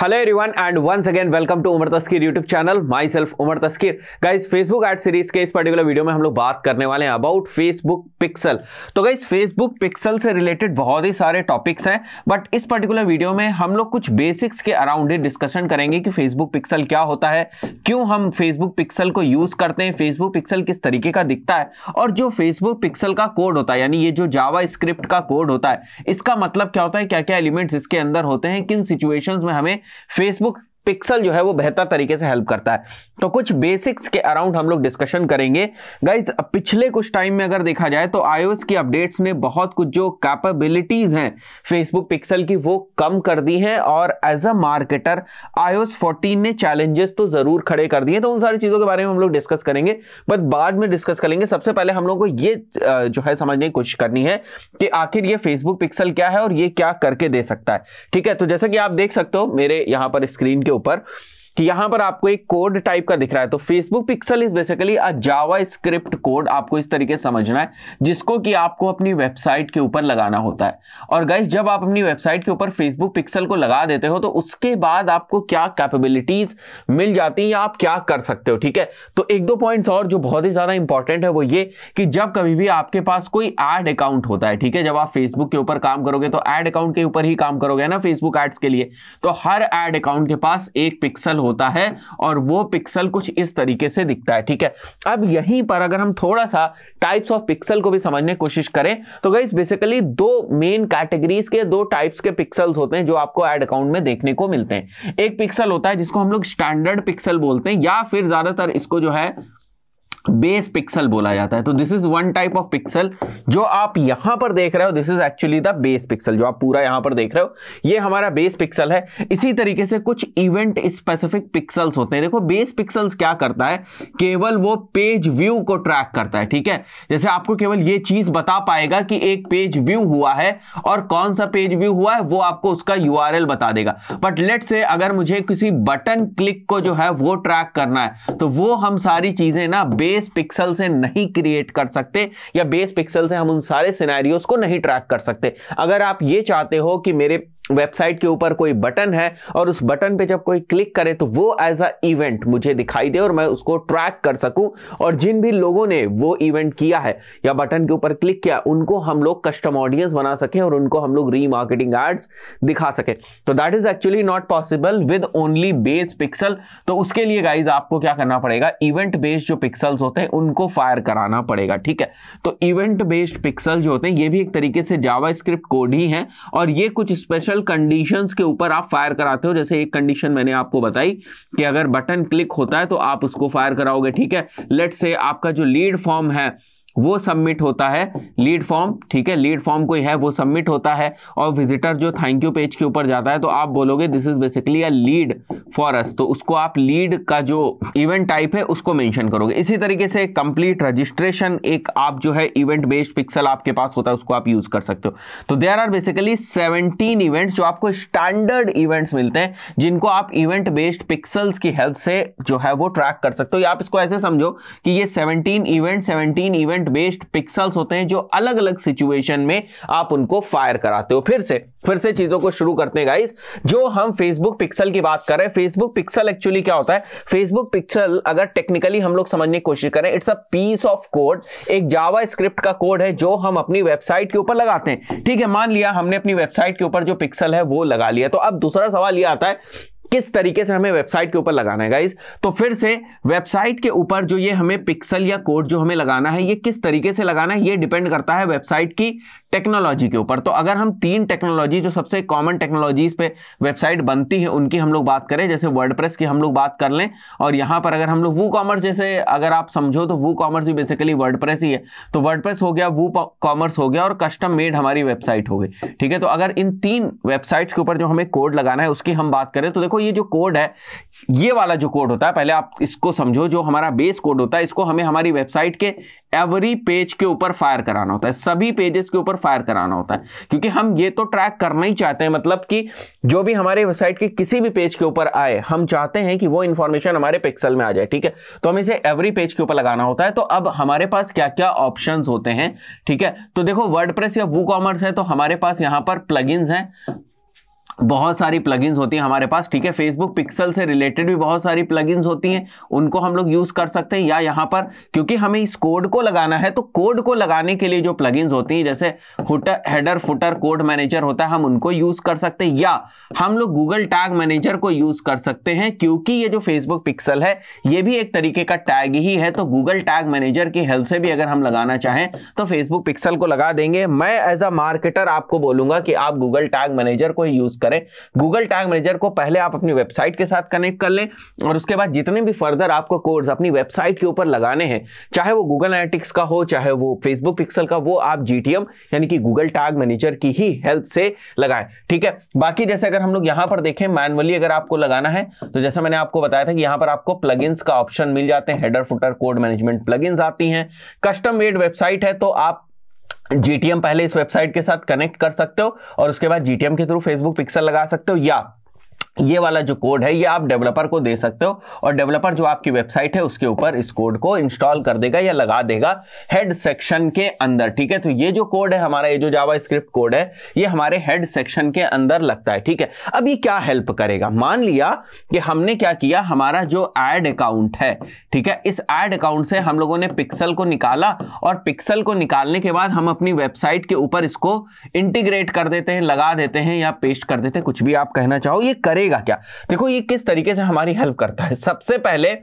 Hello everyone and once again welcome to Umar Taskeer YouTube channel myself Umar Taskeer guys Facebook ad series के इस particular video में हम लोग बात करने वाले हैं अबाउट फेसबुक पिक्सल तो गाइज फेसबुक पिक्सल से रिलेटेड बहुत ही सारे टॉपिक्स हैं बट इस पर्टिकुलर वीडियो में हम लोग कुछ बेसिक्स के अराउंड ही डिस्कशन करेंगे कि फेसबुक पिक्सल क्या होता है क्यों हम फेसबुक पिक्सल को यूज करते हैं फेसबुक पिक्सल किस तरीके का दिखता है और जो फेसबुक पिक्सल का कोड होता है यानी ये जो जावा स्क्रिप्ट का कोड होता है इसका मतलब क्या होता है क्या क्या एलिमेंट्स इसके अंदर होते हैं किन सिचुएशन में हमें फेसबुक पिक्सल जो है वो बेहतर तरीके से हेल्प करता है तो कुछ बेसिक्स के अराउंड हम लोग डिस्कशन करेंगे गाइज पिछले कुछ टाइम में अगर देखा जाए तो आईओएस की अपडेट्स ने बहुत कुछ जो कैपेबिलिटीज हैं फेसबुक पिक्सल की वो कम कर दी हैं और एज अ मार्केटर आईओएस 14 ने चैलेंजेस तो जरूर खड़े कर दिए तो उन सारी चीज़ों के बारे में हम लोग डिस्कस करेंगे बट बाद में डिस्कस करेंगे सबसे पहले हम लोग को ये जो है समझने की कोशिश करनी है कि आखिर ये फेसबुक पिक्सल क्या है और ये क्या करके दे सकता है ठीक है तो जैसा कि आप देख सकते हो मेरे यहाँ पर स्क्रीन के ऊपर कि यहां पर आपको एक कोड टाइप का दिख रहा है तो Facebook pixel is basically a JavaScript code आपको इस तरीके समझना है जिसको कि आपको अपनी वेबसाइट के ऊपर लगाना होता है और गाइज जब आप अपनी वेबसाइट के ऊपर फेसबुक पिक्सल को लगा देते हो तो उसके बाद आपको क्या कैपेबिलिटीज मिल जाती है या आप क्या कर सकते हो ठीक है तो एक दो पॉइंट और जो बहुत ही ज्यादा इंपॉर्टेंट है वो ये कि जब कभी भी आपके पास कोई एड अकाउंट होता है ठीक है जब आप फेसबुक के ऊपर काम करोगे तो एड अकाउंट के ऊपर ही काम करोगे ना फेसबुक एड्स के लिए तो हर एड अकाउंट के पास एक पिक्सल होता है और वो पिक्सल कुछ इस तरीके से दिखता है ठीक है अब यहीं पर अगर हम थोड़ा सा टाइप्स ऑफ पिक्सल को भी समझने की कोशिश करें तो गई बेसिकली दो मेन कैटेगरीज के दो टाइप्स के पिक्सल्स होते हैं जो आपको एड अकाउंट में देखने को मिलते हैं एक पिक्सल होता है जिसको हम लोग स्टैंडर्ड पिक्सल बोलते हैं या फिर ज्यादातर इसको जो है बेस पिक्सल बोला जाता है तो this is one type of pixel जो आप यहां पर देख रहे हो this is actually the base pixel जो आप पूरा यहां पर देख रहे हो ये हमारा बेस पिक्सल है इसी तरीके से कुछ इवेंट स्पेसिफिक पिक्सल्स होते हैं देखो बेस पिक्सल्स क्या करता है केवल वो पेज व्यू को ट्रैक करता है ठीक है जैसे आपको केवल ये चीज बता पाएगा कि एक पेज व्यू हुआ है और कौन सा पेज व्यू हुआ है वो आपको उसका यू बता देगा बट लेट से अगर मुझे किसी बटन क्लिक को जो है वो ट्रैक करना है तो वो हम सारी चीजें ना बेस बेस पिक्सल से नहीं क्रिएट कर सकते या बेस पिक्सल से हम उन सारे सिनेरियोस को नहीं ट्रैक कर सकते अगर आप ये चाहते हो कि मेरे वेबसाइट के ऊपर कोई बटन है और उस बटन पे जब कोई क्लिक करे तो वो एज अ इवेंट मुझे दिखाई दे और मैं उसको ट्रैक कर सकूं और जिन भी लोगों ने वो इवेंट किया है या बटन के ऊपर क्लिक किया उनको हम लोग कस्टम ऑडियंस बना सकें और उनको हम लोग रीमार्केटिंग एड्स दिखा सकें तो that is actually not possible with only base pixel तो उसके लिए गाइज आपको क्या करना पड़ेगा इवेंट बेस्ड जो पिक्सल्स होते हैं उनको फायर कराना पड़ेगा ठीक है तो इवेंट बेस्ड पिक्सल जो होते हैं ये भी एक तरीके से जावा स्क्रिप्ट कोड ही है और ये कुछ स्पेशल कंडीशंस के ऊपर आप फायर कराते हो जैसे एक कंडीशन मैंने आपको बताई कि अगर बटन क्लिक होता है तो आप उसको फायर कराओगे ठीक है लेट से आपका जो लीड फॉर्म है वो सबमिट होता है लीड फॉर्म ठीक है लीड फॉर्म कोई है वो सबमिट होता है और विजिटर जो थैंक यू पेज के ऊपर जाता है तो आप बोलोगे this is basically a lead for us तो उसको आप लीड का जो इवेंट टाइप है उसको मेंशन करोगे इसी तरीके से कंप्लीट रजिस्ट्रेशन एक आप जो है इवेंट बेस्ड पिक्सल आपके पास होता है उसको आप यूज कर सकते हो तो there are basically seventeen events जो आपको स्टैंडर्ड इवेंट्स मिलते हैं जिनको आप इवेंट बेस्ड पिक्सल्स की हेल्प से जो है वो ट्रैक कर सकते हो या आप इसको ऐसे समझो कि ये seventeen event seventeen event component based pixels होते हैं जो अलग अलग सिचुएशन में आप उनको फायर कराते हो फिर से फिर से चीजों को शुरू करते हैं गाइस जो हम फेसबुक पिक्सल की बात कर रहे हैं फेसबुक पिक्सल एक्चुअली क्या होता है फेसबुक पिक्सल अगर टेक्निकली हम लोग समझने की कोशिश करें it's a piece of code एक जावा स्क्रिप्ट का कोड है जो हम अपनी वेबसाइट के ऊपर लगाते हैं ठीक है मान लिया हमने अपनी वेबसाइट के ऊपर जो पिक्सल है वो लगा लिया तो अब दूसरा सवाल यह आता है किस तरीके से हमें वेबसाइट के ऊपर लगाना है गाइज तो फिर से वेबसाइट के ऊपर जो ये हमें पिक्सल या कोड जो हमें लगाना है ये किस तरीके से लगाना है ये डिपेंड करता है वेबसाइट की टेक्नोलॉजी के ऊपर तो अगर हम तीन टेक्नोलॉजी जो सबसे कॉमन टेक्नोलॉजीज पे वेबसाइट बनती है उनकी हम लोग बात करें जैसे वर्डप्रेस की हम लोग बात कर लें और यहाँ पर अगर हम लोग वू कॉमर्स जैसे अगर आप समझो तो वू कॉमर्स भी बेसिकली वर्डप्रेस ही है तो वर्डप्रेस हो गया वू कॉमर्स हो गया और कस्टम मेड हमारी वेबसाइट हो गई ठीक है तो अगर इन तीन वेबसाइट्स के ऊपर जो हमें कोड लगाना है उसकी हम बात करें तो देखो ये जो कोड है ये वाला जो कोड होता है पहले आप इसको समझो जो हमारा बेस कोड होता है इसको हमें हमारी वेबसाइट के एवरी पेज के ऊपर फायर कराना होता है सभी पेजेस के ऊपर फायर कराना होता है क्योंकि हम ये तो ट्रैक करना ही चाहते हैं मतलब कि जो भी हमारे वेबसाइट के किसी भी पेज के ऊपर आए हम चाहते हैं कि वो इन्फॉर्मेशन हमारे पिक्सल में आ जाए ठीक है तो हम इसे एवरी पेज के ऊपर लगाना होता है तो अब हमारे पास क्या क्या ऑप्शन होते हैं ठीक है तो देखो वर्ड या वू कॉमर्स है तो हमारे पास यहाँ पर प्लग हैं बहुत सारी प्लगइन्स होती हैं हमारे पास ठीक है फेसबुक पिक्सल से रिलेटेड भी बहुत सारी प्लगइन्स होती हैं उनको हम लोग यूज़ कर सकते हैं या यहाँ पर क्योंकि हमें इस कोड को लगाना है तो कोड को लगाने के लिए जो प्लगइन्स होती हैं जैसे footer header footer code manager होता है हम उनको यूज़ कर सकते हैं या हम लोग गूगल टैग मैनेजर को यूज़ कर सकते हैं क्योंकि ये जो फेसबुक पिक्सल है ये भी एक तरीके का टैग ही है तो गूगल टैग मैनेजर की हेल्प से भी अगर हम लगाना चाहें तो फेसबुक पिक्सल को लगा देंगे मैं एज अ मार्केटर आपको बोलूँगा कि आप गूगल टैग मैनेजर को यूज़ करें गूगल टैग मैनेजर को पहले आप अपनी वेबसाइट के साथ कनेक्ट कर लें और उसके बाद जितने भी फर्दर आपको कोर्स अपनी वेबसाइट के ऊपर लगाने हैं चाहे वो गूगल एनालिटिक्स का हो चाहे वो फेसबुक पिक्सल का वो आप जी यानी कि गूगल टैग मैनेजर की ही हेल्प से लगाएं ठीक है बाकी जैसे अगर हम लोग यहाँ पर देखें मैनुअली अगर आपको लगाना है तो जैसा मैंने आपको बताया था कि यहाँ पर आपको प्लगइन्स का ऑप्शन मिल जाते हैं header footer code management plugins आती हैं कस्टम मेड वेबसाइट है तो आप जीटीएम पहले इस वेबसाइट के साथ कनेक्ट कर सकते हो और उसके बाद जीटीएम के थ्रू फेसबुक पिक्सल लगा सकते हो या ये वाला जो कोड है ये आप डेवलपर को दे सकते हो और डेवलपर जो आपकी वेबसाइट है उसके ऊपर इस कोड को इंस्टॉल कर देगा या लगा देगा हेड सेक्शन के अंदर ठीक है तो ये जो कोड है हमारा ये जो जावा स्क्रिप्ट कोड है ये हमारे हेड सेक्शन के अंदर लगता है ठीक है अब ये क्या हेल्प करेगा मान लिया कि हमने क्या किया हमारा जो एड अकाउंट है ठीक है इस एड अकाउंट से हम लोगों ने पिक्सल को निकाला और पिक्सल को निकालने के बाद हम अपनी वेबसाइट के ऊपर इसको इंटीग्रेट कर देते हैं लगा देते हैं या पेस्ट कर देते हैं कुछ भी आप कहना चाहो ये करे करेगा क्या देखो ये किस तरीके से हमारी हेल्प करता है सबसे पहले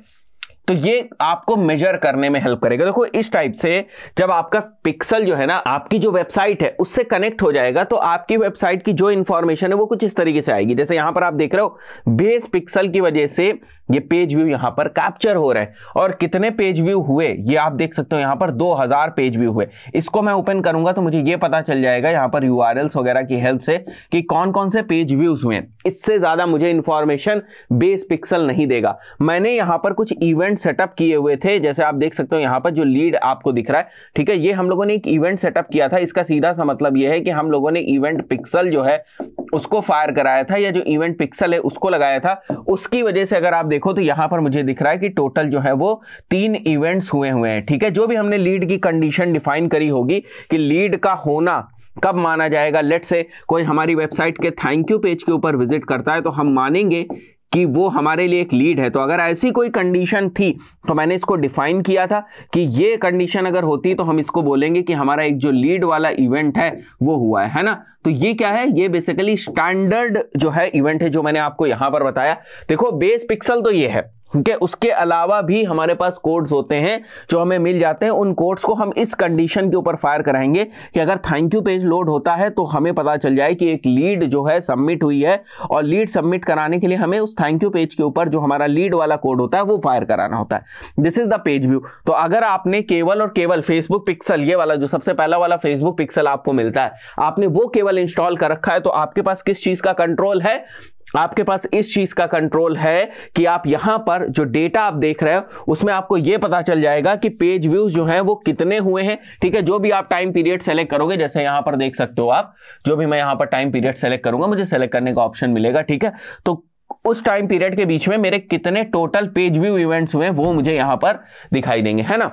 तो ये आपको मेजर करने में हेल्प करेगा देखो इस टाइप से जब आपका पिक्सल जो है ना आपकी जो वेबसाइट है उससे कनेक्ट हो जाएगा तो आपकी वेबसाइट की जो इंफॉर्मेशन है वो कुछ इस तरीके से आएगी जैसे यहां पर आप देख रहे हो बेस पिक्सल की वजह से ये पेज व्यू यहां पर कैप्चर हो रहा है और कितने पेज व्यू हुए ये आप देख सकते हो यहां पर दो पेज व्यू हुए इसको मैं ओपन करूंगा तो मुझे ये पता चल जाएगा यहां पर यू वगैरह की हेल्प से कि कौन कौन से पेज व्यूज हुए इससे ज्यादा मुझे इन्फॉर्मेशन बेस पिक्सल नहीं देगा मैंने यहां पर कुछ इवेंट सेटअप किए हुए थे जैसे आप देख सकते हो यहाँ पर जो लीड आपको दिख रहा है ठीक है ये हम लोगों ने एक इवेंट सेटअप किया था इसका सीधा सा मतलब ये है कि हम लोगों ने इवेंट पिक्सल जो है उसको फायर कराया था या जो इवेंट पिक्सल है उसको लगाया था उसकी वजह से अगर आप देखो तो यहाँ पर मुझे दिख रहा है कि टोटल जो है वो तीन इवेंट्स हुए हुए हैं ठीक है जो भी हमने लीड की कंडीशन डिफाइन करी होगी कि लीड का होना कब माना जाएगा लेट से कोई हमारी वेबसाइट के थैंक यू पेज के ऊपर विजिट करता है तो हम मानेंगे कि वो हमारे लिए एक लीड है तो अगर ऐसी कोई कंडीशन थी तो मैंने इसको डिफाइन किया था कि ये कंडीशन अगर होती तो हम इसको बोलेंगे कि हमारा एक जो लीड वाला इवेंट है वो हुआ है है ना तो ये क्या है ये बेसिकली स्टैंडर्ड जो है इवेंट है जो मैंने आपको यहां पर बताया देखो बेस पिक्सल तो ये है ठीक उसके अलावा भी हमारे पास कोड्स होते हैं जो हमें मिल जाते हैं उन कोड्स को हम इस कंडीशन के ऊपर फायर कराएंगे कि अगर थैंक यू पेज लोड होता है तो हमें पता चल जाए कि एक लीड जो है सबमिट हुई है और लीड सबमिट कराने के लिए हमें उस थैंक यू पेज के ऊपर जो हमारा लीड वाला कोड होता है वो फायर कराना होता है this is the page view तो अगर आपने केवल और केवल फेसबुक पिक्सल ये वाला जो सबसे पहला वाला फेसबुक पिक्सल आपको मिलता है आपने वो केवल केबल इंस्टॉल कर रखा है तो आपके पास किस चीज का कंट्रोल है आपके पास इस चीज का कंट्रोल है कि आप यहां पर जो डेटा आप देख रहे हो उसमें आपको यह पता चल जाएगा कि पेज व्यूज जो है वो कितने हुए हैं ठीक है जो भी आप टाइम पीरियड सेलेक्ट करोगे जैसे यहां पर देख सकते हो आप जो भी मैं यहां पर टाइम पीरियड सेलेक्ट करूंगा मुझे सेलेक्ट करने का ऑप्शन मिलेगा ठीक है तो उस टाइम पीरियड के बीच में मेरे कितने टोटल पेज व्यू इवेंट्स हुए वो मुझे यहां पर दिखाई देंगे है ना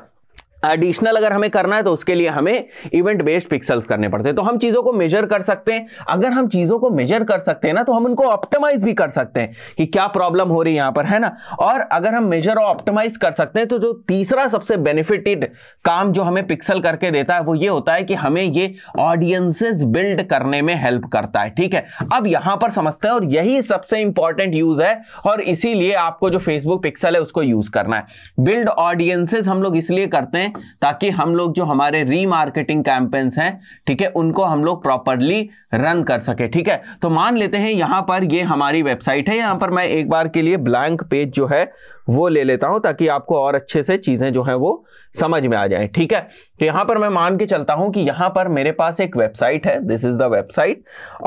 एडिशनल अगर हमें करना है तो उसके लिए हमें इवेंट बेस्ड पिक्सल्स करने पड़ते हैं तो हम चीज़ों को मेजर कर सकते हैं अगर हम चीज़ों को मेजर कर सकते हैं ना तो हम उनको ऑप्टिमाइज भी कर सकते हैं कि क्या प्रॉब्लम हो रही है यहाँ पर है ना और अगर हम मेजर और ऑप्टिमाइज कर सकते हैं तो जो तीसरा सबसे बेनिफिटेड काम जो हमें पिक्सल करके देता है वो ये होता है कि हमें ये ऑडियंसेस बिल्ड करने में हेल्प करता है ठीक है अब यहाँ पर समझते हैं और यही सबसे इंपॉर्टेंट यूज़ है और इसीलिए आपको जो फेसबुक पिक्सल है उसको यूज़ करना है बिल्ड ऑडियंसेज हम लोग इसलिए करते हैं करें ताकि हम लोग जो हमारे रीमार्केटिंग कैंपेन्स हैं ठीक है उनको हम लोग प्रॉपरली रन कर सके ठीक है तो मान लेते हैं यहाँ पर ये हमारी वेबसाइट है यहाँ पर मैं एक बार के लिए ब्लैंक पेज जो है वो ले लेता हूँ ताकि आपको और अच्छे से चीज़ें जो हैं वो समझ में आ जाए ठीक है तो यहां पर मैं मान के चलता हूं कि यहां पर मेरे पास एक वेबसाइट है दिस इज द वेबसाइट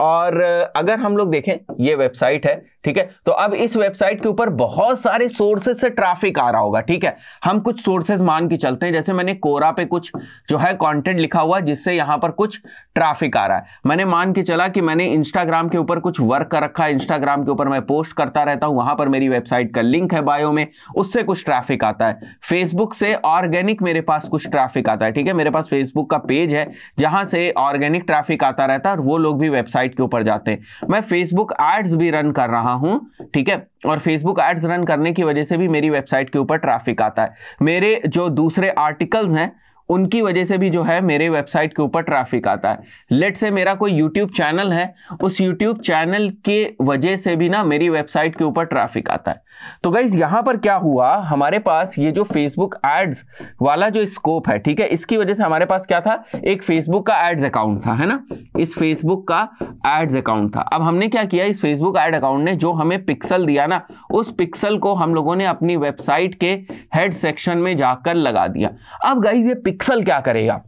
और अगर हम लोग देखें ये वेबसाइट है ठीक है तो अब इस वेबसाइट के ऊपर बहुत सारे सोर्सेज से ट्रैफिक आ रहा होगा ठीक है हम कुछ सोर्सेज मान के चलते हैं जैसे मैंने कोरा पे कुछ जो है कंटेंट लिखा हुआ जिससे यहाँ पर कुछ ट्रैफिक आ रहा है मैंने मान के चला कि मैंने इंस्टाग्राम के ऊपर कुछ वर्क कर रखा है इंस्टाग्राम के ऊपर मैं पोस्ट करता रहता हूं वहां पर मेरी वेबसाइट का लिंक है बायो में उससे कुछ ट्रैफिक आता है फेसबुक से ऑर्गेनिक मेरे पास कुछ ट्रैफिक आता है ठीक ठीक है मेरे पास फेसबुक का पेज है जहां से ऑर्गेनिक ट्रैफिक आता रहता है और वो लोग भी वेबसाइट के ऊपर जाते हैं मैं फेसबुक एड्स भी रन कर रहा हूं ठीक है और फेसबुक एड्स रन करने की वजह से भी मेरी वेबसाइट के ऊपर ट्रैफिक आता है मेरे जो दूसरे आर्टिकल्स हैं उनकी वजह से भी जो है मेरे वेबसाइट के ऊपर ट्रैफिक आता है लेट से मेरा कोई यूट्यूब चैनल है उस यूट्यूब चैनल के वजह से भी ना मेरी वेबसाइट के ऊपर ट्रैफिक आता है तो गाइज यहां पर क्या हुआ हमारे पास ये जो फेसबुक एड्स वाला जो स्कोप है ठीक है इसकी वजह से हमारे पास क्या था एक फेसबुक का एड्स अकाउंट था है ना इस फेसबुक का एड्स अकाउंट था अब हमने क्या किया इस फेसबुक एड अकाउंट ने जो हमें पिक्सल दिया ना उस पिक्सल को हम लोगों ने अपनी वेबसाइट के हेड सेक्शन में जाकर लगा दिया अब गाइज ये पिक्सल पिक्सल क्या करेगा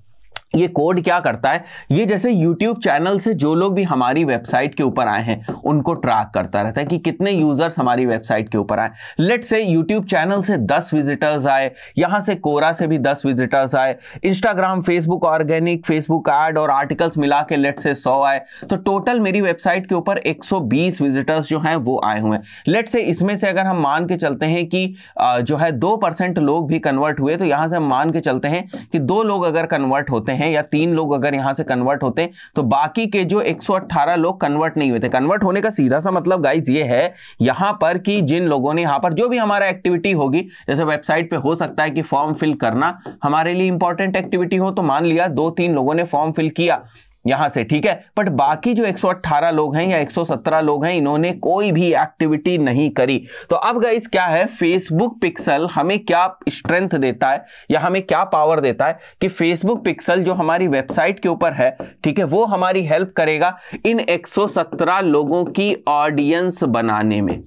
ये कोड क्या करता है ये जैसे YouTube चैनल से जो लोग भी हमारी वेबसाइट के ऊपर आए हैं उनको ट्रैक करता रहता है कि कितने यूजर्स हमारी वेबसाइट के ऊपर आए लेट से YouTube चैनल से 10 विजिटर्स आए यहाँ से कोरा से भी 10 विजिटर्स आए Instagram Facebook organic Facebook ad और आर्टिकल्स मिला के लेट से सौ आए तो टोटल मेरी वेबसाइट के ऊपर एक विजिटर्स जो हैं वो आए हुए हैं लेट से इसमें से अगर हम मान के चलते हैं कि जो है दो लोग भी कन्वर्ट हुए तो यहाँ से हम मान के चलते हैं कि दो लोग अगर कन्वर्ट होते हैं हैं या तीन लोग अगर यहां से कन्वर्ट होते तो बाकी के जो 118 लोग कन्वर्ट नहीं हुए थे कन्वर्ट होने का सीधा सा मतलब गाइज ये है यहां पर कि जिन लोगों ने यहां पर जो भी हमारा एक्टिविटी होगी जैसे वेबसाइट पर हो सकता है कि फॉर्म फिल करना हमारे लिए इंपॉर्टेंट एक्टिविटी हो तो मान लिया दो तीन लोगों ने फॉर्म फिल किया यहां से ठीक है बट बाकी जो 118 लोग हैं या 117 लोग हैं इन्होंने कोई भी एक्टिविटी नहीं करी तो अब गाइज क्या है फेसबुक पिक्सल हमें क्या स्ट्रेंथ देता है या हमें क्या पावर देता है कि फेसबुक पिक्सल जो हमारी वेबसाइट के ऊपर है ठीक है वो हमारी हेल्प करेगा इन 117 लोगों की ऑडियंस बनाने में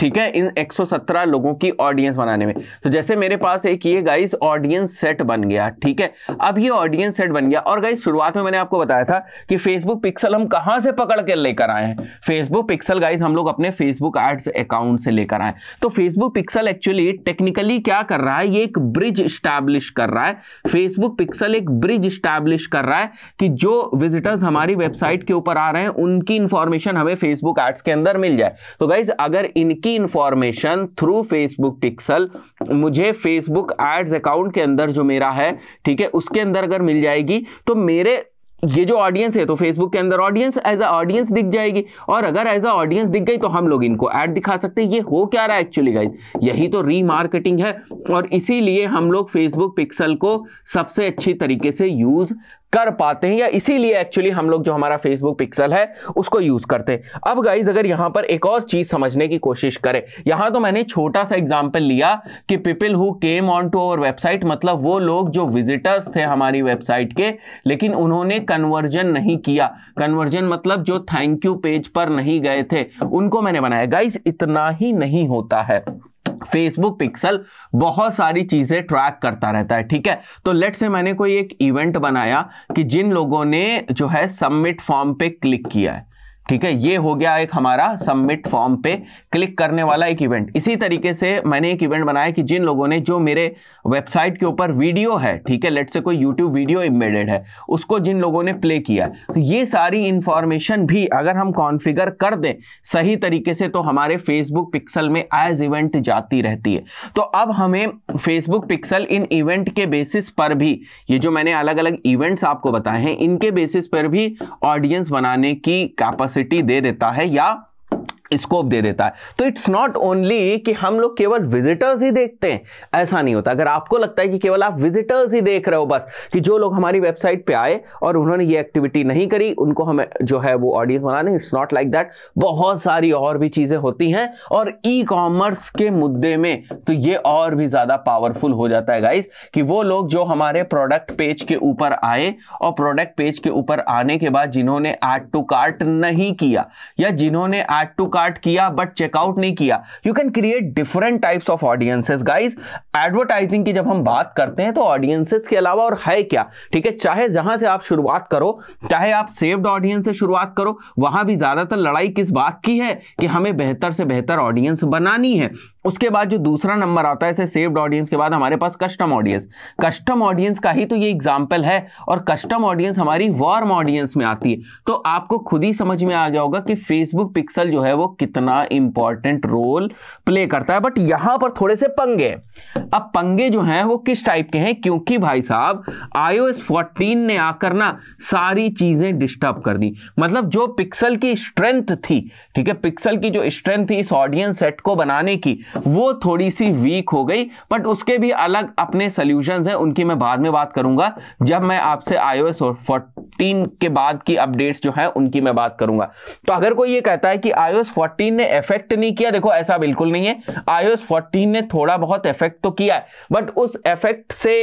ठीक है इन 117 लोगों की ऑडियंस बनाने में तो जैसे मेरे पास एक ये गाइस ऑडियंस सेट बन गया ठीक है अब ये ऑडियंस सेट बन गया और गाइस शुरुआत में मैंने आपको बताया था कि फेसबुक पिक्सल हम कहां से पकड़ के लेकर आए हैं फेसबुक पिक्सल गाइस हम लोग अपने फेसबुक एड्स अकाउंट से लेकर आए तो फेसबुक पिक्सल एक्चुअली टेक्निकली क्या कर रहा है ये एक ब्रिज स्टैब्लिश कर रहा है फेसबुक पिक्सल एक ब्रिज स्टैब्लिश कर रहा है कि जो विजिटर्स हमारी वेबसाइट के ऊपर आ रहे हैं उनकी इंफॉर्मेशन हमें फेसबुक एड्स के अंदर मिल जाए तो गाइज अगर इन की इंफॉर्मेशन थ्रू फेसबुक पिक्सल मुझे फेसबुक एड्स अकाउंट के अंदर जो मेरा है ठीक है उसके अंदर अगर मिल जाएगी तो मेरे ये जो ऑडियंस है तो फेसबुक के अंदर ऑडियंस एज अ ऑडियंस दिख जाएगी और अगर एज अ ऑडियंस दिख गई तो हम लोग इनको ऐड दिखा सकते हैं ये हो क्या रहा है एक्चुअली गाइज यही तो रीमार्केटिंग है और इसीलिए हम लोग फेसबुक पिक्सल को सबसे अच्छी तरीके से यूज़ कर पाते हैं या इसीलिए एक्चुअली हम लोग जो हमारा फेसबुक पिक्सल है उसको यूज करते हैं अब गाइज अगर यहां पर एक और चीज समझने की कोशिश करें यहां तो मैंने छोटा सा एग्जाम्पल लिया कि people who came on to our website मतलब वो लोग जो विजिटर्स थे हमारी वेबसाइट के लेकिन उन्होंने कन्वर्जन नहीं किया कन्वर्जन मतलब जो थैंक यू पेज पर नहीं गए थे उनको मैंने बनाया गाइज इतना ही नहीं होता है फेसबुक पिक्सल बहुत सारी चीज़ें ट्रैक करता रहता है ठीक है तो लेट से मैंने कोई एक इवेंट बनाया कि जिन लोगों ने जो है सबमिट फॉर्म पे क्लिक किया है ठीक है ये हो गया एक हमारा सबमिट फॉर्म पे क्लिक करने वाला एक इवेंट इसी तरीके से मैंने एक इवेंट बनाया कि जिन लोगों ने जो मेरे वेबसाइट के ऊपर वीडियो है ठीक है लेट से कोई यूट्यूब वीडियो इम्बेडेड है उसको जिन लोगों ने प्ले किया तो ये सारी इंफॉर्मेशन भी अगर हम कॉन्फिगर कर दें सही तरीके से तो हमारे फेसबुक पिक्सल में एज इवेंट जाती रहती है तो अब हमें फेसबुक पिक्सल इन इवेंट के बेसिस पर भी ये जो मैंने अलग अलग इवेंट्स आपको बताए हैं इनके बेसिस पर भी ऑडियंस बनाने की कैपस कैपेसिटी दे देता है या स्कोप दे देता है तो इट्स नॉट ओनली कि हम लोग केवल विजिटर्स ही देखते हैं ऐसा नहीं होता अगर आपको लगता है कि केवल आप विजिटर्स ही देख रहे हो बस कि जो लोग हमारी वेबसाइट पे आए और उन्होंने ये एक्टिविटी नहीं करी उनको हमें जो है वो ऑडियंस बनाने इट्स नॉट लाइक दैट बहुत सारी और भी चीज़ें होती हैं और ई कॉमर्स के मुद्दे में तो ये और भी ज़्यादा पावरफुल हो जाता है गाइज कि वो लोग जो हमारे प्रोडक्ट पेज के ऊपर आए और प्रोडक्ट पेज के ऊपर आने के बाद जिन्होंने एड टू कार्ट नहीं किया या जिन्होंने एड टू कार्ट पार्ट किया बट चेकआउट नहीं किया you can create different types of audiences guys advertising की जब हम बात करते हैं तो ऑडियंसेस के अलावा और है क्या ठीक है चाहे जहां से आप शुरुआत करो चाहे आप सेव्ड ऑडियंस से शुरुआत करो वहां भी ज्यादातर लड़ाई किस बात की है कि हमें बेहतर से बेहतर ऑडियंस बनानी है उसके बाद जो दूसरा नंबर आता है सेव्ड ऑडियंस के बाद हमारे पास कस्टम ऑडियंस कस्टम ऑडियंस का ही तो ये एग्जाम्पल है और कस्टम ऑडियंस हमारी वार्म ऑडियंस में आती है तो आपको खुद ही समझ में आ गया होगा कि फेसबुक पिक्सल जो है वो कितना इंपॉर्टेंट रोल प्ले करता है बट यहां पर थोड़े से पंगे अब पंगे जो हैं वो किस टाइप के हैं क्योंकि भाई साहब आईओएस 14 ने आकर ना सारी चीजें डिस्टर्ब कर दी मतलब जो पिक्सल की स्ट्रेंथ थी ठीक है पिक्सल की जो स्ट्रेंथ थी इस ऑडियंस सेट को बनाने की वो थोड़ी सी वीक हो गई बट उसके भी अलग अपने सोल्यूशन हैं उनकी मैं बाद में बात करूंगा जब मैं आपसे आईओएस 14 के बाद की अपडेट्स जो है उनकी मैं बात करूंगा तो अगर कोई ये कहता है कि आईओएस 14 ने इफेक्ट नहीं किया देखो ऐसा बिल्कुल नहीं है आईओएस 14 ने थोड़ा बहुत इफेक्ट तो किया है बट उस इफेक्ट से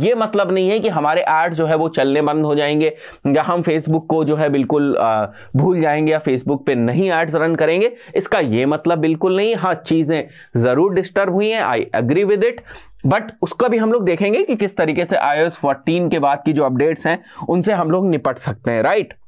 ये मतलब नहीं है कि हमारे ऐड जो है वो चलने बंद हो जाएंगे या हम फेसबुक को जो है बिल्कुल भूल जाएंगे या फेसबुक पे नहीं एड्स रन करेंगे इसका ये मतलब बिल्कुल नहीं हाँ चीज़ें ज़रूर डिस्टर्ब हुई हैं I agree with it but उसका भी हम लोग देखेंगे कि किस तरीके से iOS 14 के बाद की जो अपडेट्स हैं उनसे हम लोग निपट सकते हैं राइट right?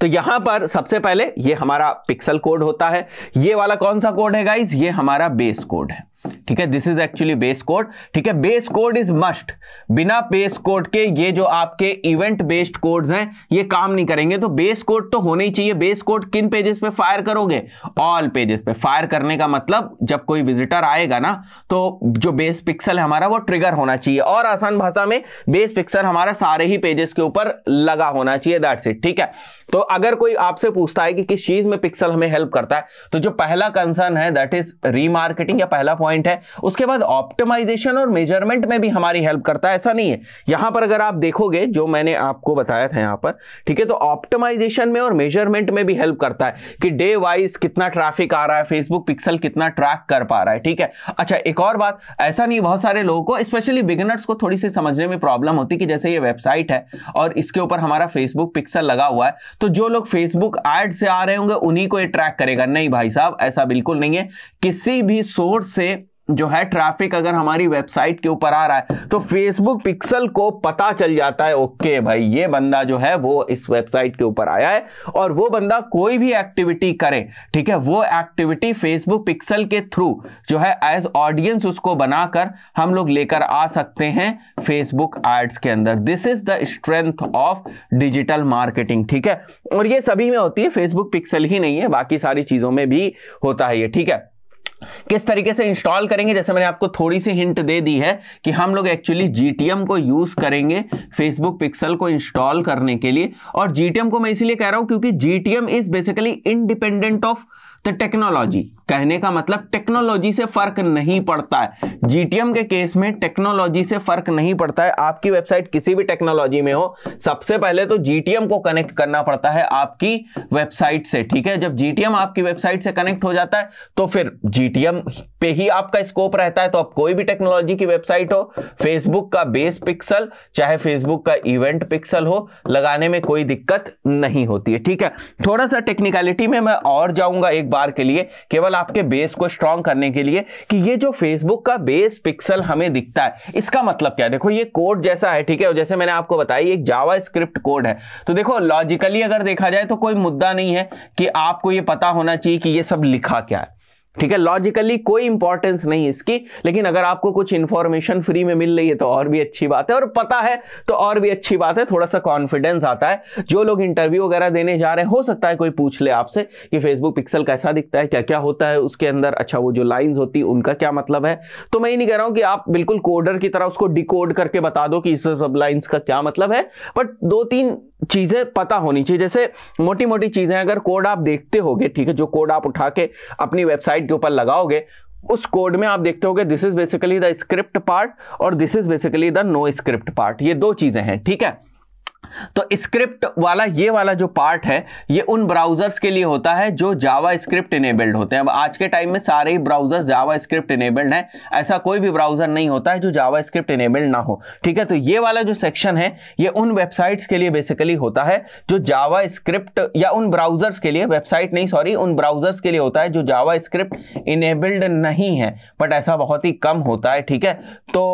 तो यहां पर सबसे पहले ये हमारा पिक्सल कोड होता है ये वाला कौन सा कोड है गाइज ये हमारा बेस कोड है ठीक है this is actually base code ठीक है बेस कोड इज मस्ट बिना बेस कोड के ये जो आपके इवेंट बेस्ड कोड्स हैं ये काम नहीं करेंगे तो बेस कोड तो होने ही चाहिए बेस कोड किन पेजेस पे फायर करोगे ऑल पेजेस पे फायर करने का मतलब जब कोई विजिटर आएगा ना तो जो बेस पिक्सल है हमारा वो ट्रिगर होना चाहिए और आसान भाषा में बेस पिक्सल हमारा सारे ही पेजेस के ऊपर लगा होना चाहिए दैट्स इट ठीक है तो अगर कोई आपसे पूछता है कि किस चीज में पिक्सल हमें हेल्प करता है तो जो पहला कंसर्न है दैट इज रीमार्केटिंग या पहला पॉइंट है उसके बाद ऑप्टिमाइजेशन और मेजरमेंट में भी हमारी हेल्प करता है ऐसा नहीं है यहां पर अगर आप देखोगे जो मैंने आपको बताया था यहां पर ठीक है तो ऑप्टिमाइजेशन में और मेजरमेंट में भी हेल्प करता है कि डे वाइज कितना ट्रैफिक आ रहा है फेसबुक पिक्सल कितना ट्रैक कर पा रहा है ठीक है अच्छा एक और बात ऐसा नहीं बहुत सारे लोगों को स्पेशली बिगिनर्स को थोड़ी सी समझने में प्रॉब्लम होती कि जैसे ये वेबसाइट है और इसके ऊपर हमारा फेसबुक पिक्सल लगा हुआ है तो जो लोग फेसबुक एड से आ रहे होंगे उन्हीं को ये ट्रैक करेगा नहीं भाई साहब ऐसा बिल्कुल नहीं है किसी भी सोर्स से जो है ट्रैफिक अगर हमारी वेबसाइट के ऊपर आ रहा है तो फेसबुक पिक्सल को पता चल जाता है ओके भाई ये बंदा जो है वो इस वेबसाइट के ऊपर आया है और वो बंदा कोई भी एक्टिविटी करे ठीक है वो एक्टिविटी फेसबुक पिक्सल के थ्रू जो है एज ऑडियंस उसको बनाकर हम लोग लेकर आ सकते हैं फेसबुक एड्स के अंदर this is the strength of digital marketing ठीक है और ये सभी में होती है फेसबुक पिक्सल ही नहीं है बाकी सारी चीजों में भी होता है ये ठीक है किस तरीके से इंस्टॉल करेंगे जैसे मैंने आपको थोड़ी सी हिंट दे दी है कि हम लोग एक्चुअली जीटीएम को यूज करेंगे फेसबुक पिक्सल को इंस्टॉल करने के लिए और जीटीएम को मैं इसीलिए कह रहा हूं क्योंकि GTM is basically independent of तो टेक्नोलॉजी कहने का मतलब टेक्नोलॉजी से फर्क नहीं पड़ता है जीटीएम के केस में टेक्नोलॉजी से फर्क नहीं पड़ता है आपकी वेबसाइट किसी भी टेक्नोलॉजी में हो सबसे पहले तो जीटीएम को कनेक्ट करना पड़ता है आपकी वेबसाइट से ठीक है जब जीटीएम आपकी वेबसाइट से कनेक्ट हो जाता है तो फिर जीटीएम पे ही आपका स्कोप रहता है तो आप कोई भी टेक्नोलॉजी की वेबसाइट हो फेसबुक का बेस पिक्सल चाहे फेसबुक का इवेंट पिक्सल हो लगाने में कोई दिक्कत नहीं होती है ठीक है थोड़ा सा टेक्निकलिटी में मैं और जाऊंगा एक बार के लिए केवल आपके बेस को स्ट्रॉन्ग करने के लिए कि ये जो फेसबुक का बेस पिक्सल हमें दिखता है इसका मतलब क्या है देखो ये कोड जैसा है ठीक है जैसे मैंने आपको बताया एक जावा स्क्रिप्ट कोड है तो देखो लॉजिकली अगर देखा जाए तो कोई मुद्दा नहीं है कि आपको ये पता होना चाहिए कि ये सब लिखा क्या है ठीक है लॉजिकली कोई इंपॉर्टेंस नहीं इसकी लेकिन अगर आपको कुछ इंफॉर्मेशन फ्री में मिल रही है तो और भी अच्छी बात है और पता है तो और भी अच्छी बात है थोड़ा सा कॉन्फिडेंस आता है जो लोग इंटरव्यू वगैरह देने जा रहे हैं हो सकता है कोई पूछ ले आपसे कि फेसबुक पिक्सल कैसा दिखता है क्या क्या होता है उसके अंदर अच्छा वो जो लाइन्स होती उनका क्या मतलब है तो मैं ये नहीं कह रहा हूँ कि आप बिल्कुल कोडर की तरह उसको डिकोड करके बता दो कि इस सब लाइन्स का क्या मतलब है बट दो तीन चीज़ें पता होनी चाहिए जैसे मोटी मोटी चीज़ें अगर कोड आप देखते होगे ठीक है जो कोड आप उठा के अपनी वेबसाइट के ऊपर लगाओगे उस कोड में आप देखते होगे this is basically the script part और this is basically the no script part ये दो चीज़ें हैं ठीक है तो स्क्रिप्ट वाला ये वाला जो पार्ट है ये उन ब्राउजर्स के लिए होता है जो जावा स्क्रिप्ट इनेबल्ड होते हैं अब आज के टाइम में सारे ही ब्राउजर्स जावा स्क्रिप्ट इनेबल्ड हैं ऐसा कोई भी ब्राउजर नहीं होता है जो जावा स्क्रिप्ट इनेबल्ड ना हो ठीक है तो ये वाला जो सेक्शन है ये उन वेबसाइट्स के लिए बेसिकली होता है जो जावा स्क्रिप्ट या उन ब्राउजर्स के लिए वेबसाइट नहीं सॉरी उन ब्राउजर्स के लिए होता है जो जावा स्क्रिप्ट इनेबल्ड नहीं है बट ऐसा बहुत ही कम होता है ठीक है तो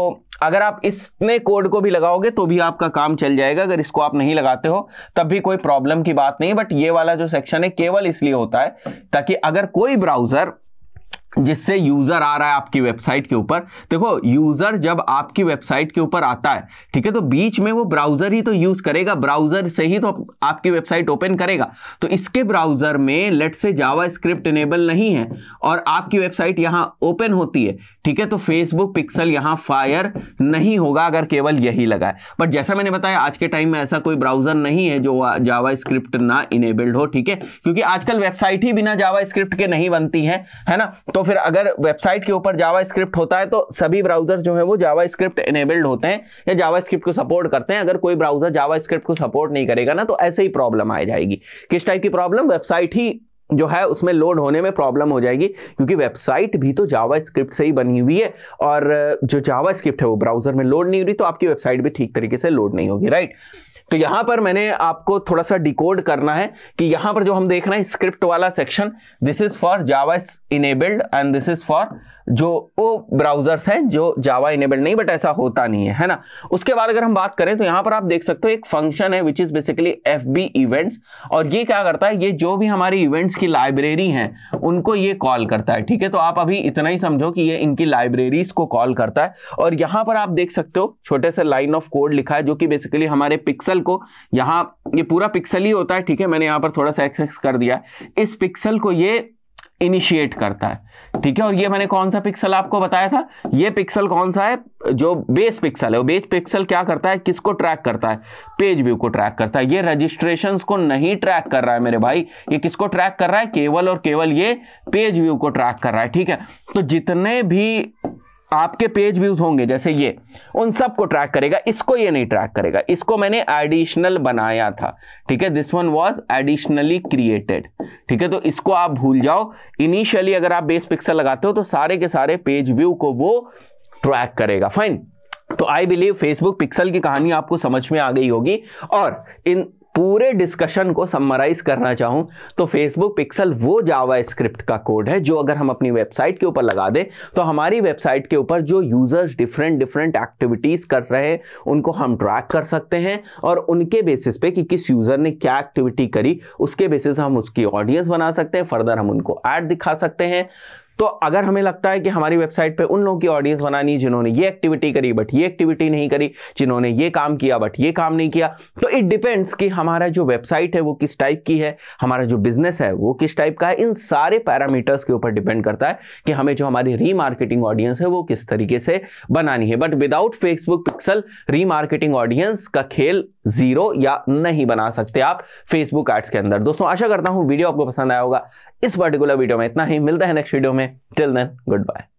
अगर आप इसने कोड को भी लगाओगे तो भी आपका काम चल जाएगा अगर इस इसको आप नहीं लगाते हो तब भी कोई प्रॉब्लम की बात नहीं बट ये वाला जो सेक्शन है केवल इसलिए होता है ताकि अगर कोई ब्राउजर जिससे यूज़र आ रहा है आपकी वेबसाइट के ऊपर देखो यूज़र जब आपकी वेबसाइट के ऊपर आता है ठीक है तो बीच में वो ब्राउज़र ही तो यूज़ करेगा ब्राउज़र से ही तो आपकी वेबसाइट ओपन करेगा तो इसके ब्राउज़र में लेट से जावा स्क्रिप्ट इनेबल नहीं है और आपकी वेबसाइट यहाँ ओपन होती है ठीक है तो फेसबुक पिक्सल यहाँ फायर नहीं होगा अगर केवल यही लगा है बट जैसा मैंने बताया आज के टाइम में ऐसा कोई ब्राउज़र नहीं है जो जावा स्क्रिप्ट ना इनेबल्ड हो ठीक है क्योंकि आजकल वेबसाइट ही बिना जावा स्क्रिप्ट के नहीं बनती है है ना तो फिर अगर वेबसाइट के ऊपर जावा स्क्रिप्ट होता है तो सभी ब्राउजर जो है वो जावा स्क्रिप्ट एनेबल्ड होते हैं या जावा स्क्रिप्ट को सपोर्ट करते हैं अगर कोई ब्राउजर जावा स्क्रिप्ट को सपोर्ट नहीं करेगा ना तो ऐसे ही प्रॉब्लम आ जाएगी किस टाइप की प्रॉब्लम वेबसाइट ही जो है उसमें लोड होने में प्रॉब्लम हो जाएगी क्योंकि वेबसाइट भी तो जावा स्क्रिप्ट से ही बनी हुई है और जो जावा स्क्रिप्ट है वो ब्राउजर में लोड नहीं हो रही तो आपकी वेबसाइट भी ठीक तरीके से लोड नहीं होगी राइट तो यहां पर मैंने आपको थोड़ा सा डिकोड करना है कि यहां पर जो हम देख रहे हैं स्क्रिप्ट वाला section this is for Java enabled and this is for जो वो ब्राउजर्स हैं जो जावा इनेबल्ड नहीं बट ऐसा होता नहीं है है ना उसके बाद अगर हम बात करें तो यहाँ पर आप देख सकते हो एक फंक्शन है which is basically F B events और ये क्या करता है ये जो भी हमारी इवेंट्स की लाइब्रेरी हैं उनको ये कॉल करता है ठीक है तो आप अभी इतना ही समझो कि ये इनकी लाइब्रेरीज को कॉल करता है और यहाँ पर आप देख सकते हो छोटे से लाइन ऑफ कोड लिखा है जो कि बेसिकली हमारे पिक्सल को यहां ये पूरा पिक्सल ही होता है ठीक है मैंने यहां पर थोड़ा सा एक्सेस कर दिया इस पिक्सल को ये इनिशिएट करता है ठीक है और ये मैंने कौन सा पिक्सल आपको बताया था ये पिक्सल कौन सा है जो बेस पिक्सल है वो बेस पिक्सल क्या करता है किसको ट्रैक करता है पेज व्यू को ट्रैक करता है ये रजिस्ट्रेशन को नहीं ट्रैक कर रहा है मेरे भाई ये किसको ट्रैक कर रहा है केवल और केवल ये पेज व्यू को ट्रैक कर रहा है ठीक है तो जितने भी आपके पेज व्यूज होंगे जैसे ये उन सब को ट्रैक करेगा इसको ये नहीं ट्रैक करेगा इसको मैंने एडिशनल बनाया था ठीक है this one was additionally created ठीक है तो इसको आप भूल जाओ इनिशियली अगर आप बेस पिक्सल लगाते हो तो सारे के सारे पेज व्यू को वो ट्रैक करेगा फाइन तो आई बिलीव फेसबुक पिक्सल की कहानी आपको समझ में आ गई होगी और इन पूरे डिस्कशन को समराइज करना चाहूँ तो फेसबुक पिक्सल वो जावा स्क्रिप्ट का कोड है जो अगर हम अपनी वेबसाइट के ऊपर लगा दें तो हमारी वेबसाइट के ऊपर जो यूज़र्स डिफरेंट डिफरेंट एक्टिविटीज़ कर रहे उनको हम ट्रैक कर सकते हैं और उनके बेसिस पे कि किस यूज़र ने क्या एक्टिविटी करी उसके बेसिस हम उसकी ऑडियंस बना सकते हैं फर्दर हम उनको ऐड दिखा सकते हैं तो अगर हमें लगता है कि हमारी वेबसाइट पे उन लोगों की ऑडियंस बनानी जिन्होंने ये एक्टिविटी करी बट ये एक्टिविटी नहीं करी जिन्होंने ये काम किया बट ये काम नहीं किया तो इट डिपेंड्स कि हमारा जो वेबसाइट है वो किस टाइप की है हमारा जो बिजनेस है वो किस टाइप का है इन सारे पैरामीटर्स के ऊपर डिपेंड करता है कि हमें जो हमारी रीमार्केटिंग ऑडियंस है वो किस तरीके से बनानी है but without Facebook pixel remarketing audience का खेल जीरो या नहीं बना सकते आप फेसबुक एड्स के अंदर दोस्तों आशा करता हूं वीडियो आपको पसंद आया होगा इस पर्टिकुलर वीडियो में इतना ही मिलता है नेक्स्ट वीडियो में टिल देन गुड बाय